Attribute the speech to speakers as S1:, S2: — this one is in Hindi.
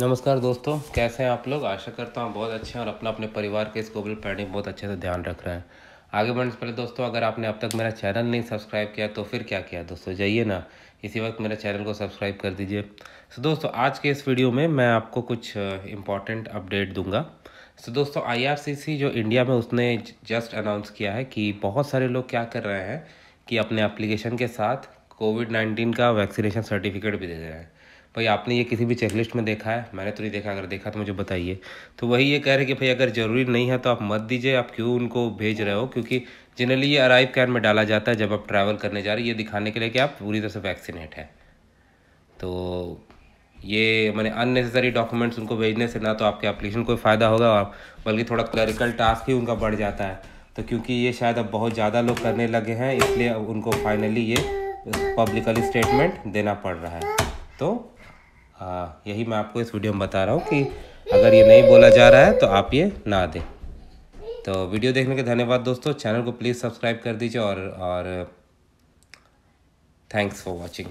S1: नमस्कार दोस्तों कैसे हैं आप लोग आशा करता हूँ बहुत अच्छे हैं और अपना अपने परिवार के इस कोविड पैंडिंग बहुत अच्छे से ध्यान रख रहे हैं आगे बढ़ने से पहले दोस्तों अगर आपने अब तक मेरा चैनल नहीं सब्सक्राइब किया तो फिर क्या किया दोस्तों जाइए ना इसी वक्त मेरे चैनल को सब्सक्राइब कर दीजिए सो तो दोस्तों आज के इस वीडियो में मैं आपको कुछ इंपॉर्टेंट अपडेट दूंगा सो तो दोस्तों आई जो इंडिया में उसने जस्ट अनाउंस किया है कि बहुत सारे लोग क्या कर रहे हैं कि अपने अप्लीकेशन के साथ कोविड नाइन्टीन का वैक्सीनेशन सर्टिफिकेट भी दे रहे हैं भाई आपने ये किसी भी चेकलिस्ट में देखा है मैंने तो नहीं देखा अगर देखा तो मुझे बताइए तो वही ये कह रहे कि भाई अगर ज़रूरी नहीं है तो आप मत दीजिए आप क्यों उनको भेज रहे हो क्योंकि जनरली ये अराइव कैन में डाला जाता है जब आप ट्रैवल करने जा रहे हैं ये दिखाने के लिए कि आप पूरी तरह से वैक्सीनेट है तो ये मैंने अननेसेसरी डॉक्यूमेंट्स उनको भेजने से ना तो आपके एप्लीकेशन कोई फ़ायदा होगा और बल्कि थोड़ा क्लरिकल टास्क ही उनका बढ़ जाता है तो क्योंकि ये शायद अब बहुत ज़्यादा लोग करने लगे हैं इसलिए उनको फाइनली ये पब्लिकली स्टेटमेंट देना पड़ रहा है तो हाँ यही मैं आपको इस वीडियो में बता रहा हूँ कि अगर ये नहीं बोला जा रहा है तो आप ये ना दें तो वीडियो देखने के धन्यवाद दोस्तों चैनल को प्लीज़ सब्सक्राइब कर दीजिए और और थैंक्स फॉर वॉचिंग